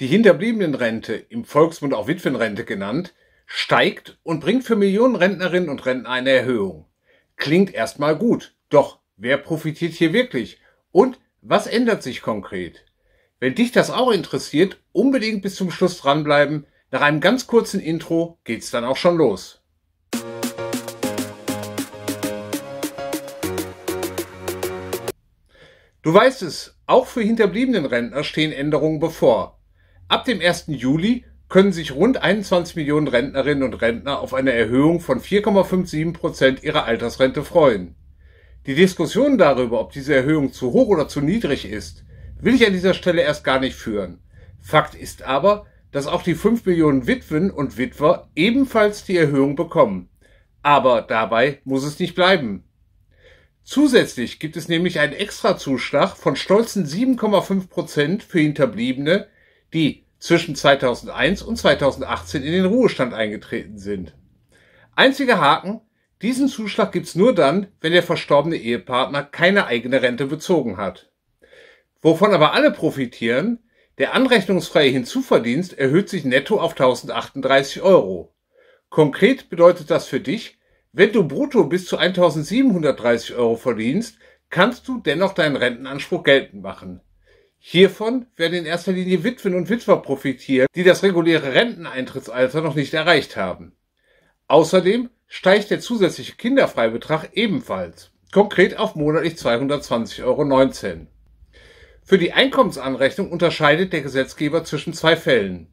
Die Hinterbliebenenrente, im Volksmund auch Witwenrente genannt, steigt und bringt für Millionen Rentnerinnen und Rentner eine Erhöhung. Klingt erstmal gut, doch wer profitiert hier wirklich? Und was ändert sich konkret? Wenn dich das auch interessiert, unbedingt bis zum Schluss dranbleiben. Nach einem ganz kurzen Intro geht's dann auch schon los. Du weißt es, auch für hinterbliebenen Rentner stehen Änderungen bevor. Ab dem 1. Juli können sich rund 21 Millionen Rentnerinnen und Rentner auf eine Erhöhung von 4,57 Prozent ihrer Altersrente freuen. Die Diskussion darüber, ob diese Erhöhung zu hoch oder zu niedrig ist, will ich an dieser Stelle erst gar nicht führen. Fakt ist aber, dass auch die 5 Millionen Witwen und Witwer ebenfalls die Erhöhung bekommen. Aber dabei muss es nicht bleiben. Zusätzlich gibt es nämlich einen Extrazuschlag von stolzen 7,5 Prozent für Hinterbliebene, die zwischen 2001 und 2018 in den Ruhestand eingetreten sind. Einziger Haken, diesen Zuschlag gibt's nur dann, wenn der verstorbene Ehepartner keine eigene Rente bezogen hat. Wovon aber alle profitieren, der anrechnungsfreie Hinzuverdienst erhöht sich netto auf 1038 Euro. Konkret bedeutet das für dich, wenn du brutto bis zu 1730 Euro verdienst, kannst du dennoch deinen Rentenanspruch geltend machen. Hiervon werden in erster Linie Witwen und Witwer profitieren, die das reguläre Renteneintrittsalter noch nicht erreicht haben. Außerdem steigt der zusätzliche Kinderfreibetrag ebenfalls, konkret auf monatlich 220,19 Euro. Für die Einkommensanrechnung unterscheidet der Gesetzgeber zwischen zwei Fällen.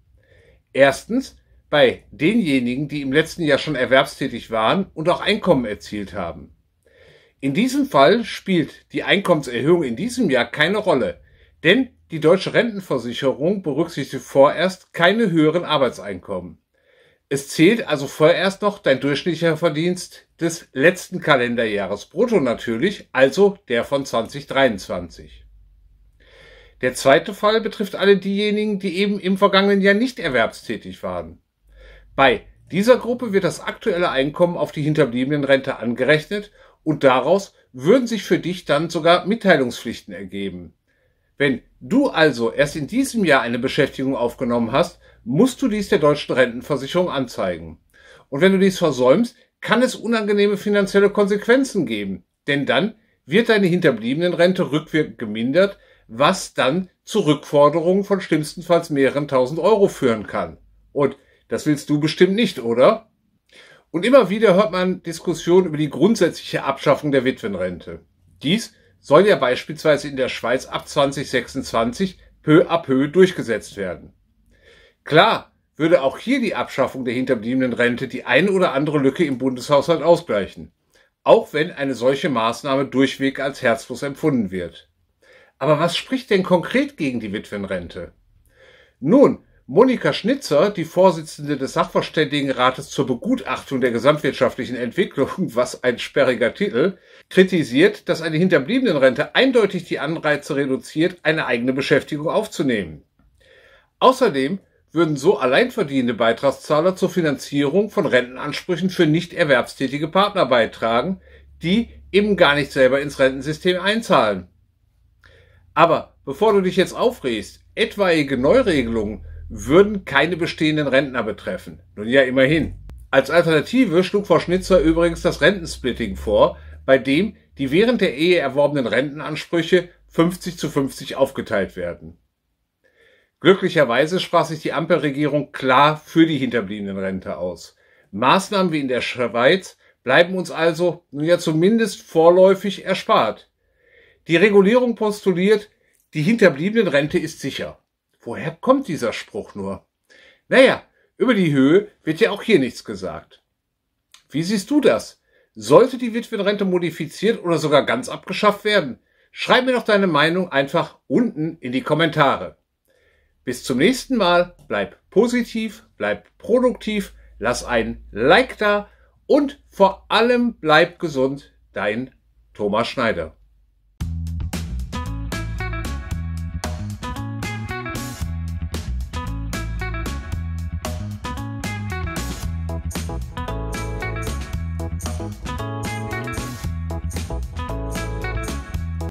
Erstens bei denjenigen, die im letzten Jahr schon erwerbstätig waren und auch Einkommen erzielt haben. In diesem Fall spielt die Einkommenserhöhung in diesem Jahr keine Rolle, denn die deutsche Rentenversicherung berücksichtigt vorerst keine höheren Arbeitseinkommen. Es zählt also vorerst noch dein durchschnittlicher Verdienst des letzten Kalenderjahres brutto natürlich, also der von 2023. Der zweite Fall betrifft alle diejenigen, die eben im vergangenen Jahr nicht erwerbstätig waren. Bei dieser Gruppe wird das aktuelle Einkommen auf die hinterbliebenen Rente angerechnet und daraus würden sich für dich dann sogar Mitteilungspflichten ergeben. Wenn du also erst in diesem Jahr eine Beschäftigung aufgenommen hast, musst du dies der deutschen Rentenversicherung anzeigen. Und wenn du dies versäumst, kann es unangenehme finanzielle Konsequenzen geben, denn dann wird deine hinterbliebenen Rente rückwirkend gemindert, was dann zu Rückforderungen von schlimmstenfalls mehreren tausend Euro führen kann. Und das willst du bestimmt nicht, oder? Und immer wieder hört man Diskussionen über die grundsätzliche Abschaffung der Witwenrente. Dies soll ja beispielsweise in der Schweiz ab 2026 peu à peu durchgesetzt werden. Klar würde auch hier die Abschaffung der hinterbliebenen Rente die ein oder andere Lücke im Bundeshaushalt ausgleichen, auch wenn eine solche Maßnahme durchweg als herzlos empfunden wird. Aber was spricht denn konkret gegen die Witwenrente? Nun, Monika Schnitzer, die Vorsitzende des Sachverständigenrates zur Begutachtung der gesamtwirtschaftlichen Entwicklung, was ein sperriger Titel, kritisiert, dass eine Hinterbliebenenrente eindeutig die Anreize reduziert, eine eigene Beschäftigung aufzunehmen. Außerdem würden so alleinverdienende Beitragszahler zur Finanzierung von Rentenansprüchen für nicht erwerbstätige Partner beitragen, die eben gar nicht selber ins Rentensystem einzahlen. Aber bevor du dich jetzt aufregst, etwaige Neuregelungen würden keine bestehenden Rentner betreffen. Nun ja, immerhin. Als Alternative schlug Frau Schnitzer übrigens das Rentensplitting vor, bei dem die während der Ehe erworbenen Rentenansprüche 50 zu 50 aufgeteilt werden. Glücklicherweise sprach sich die Ampelregierung klar für die hinterbliebenen Rente aus. Maßnahmen wie in der Schweiz bleiben uns also nun ja zumindest vorläufig erspart. Die Regulierung postuliert, die hinterbliebenen Rente ist sicher. Woher kommt dieser Spruch nur? Naja, über die Höhe wird ja auch hier nichts gesagt. Wie siehst du das? Sollte die Witwenrente modifiziert oder sogar ganz abgeschafft werden? Schreib mir doch deine Meinung einfach unten in die Kommentare. Bis zum nächsten Mal, bleib positiv, bleib produktiv, lass ein Like da und vor allem bleib gesund, dein Thomas Schneider.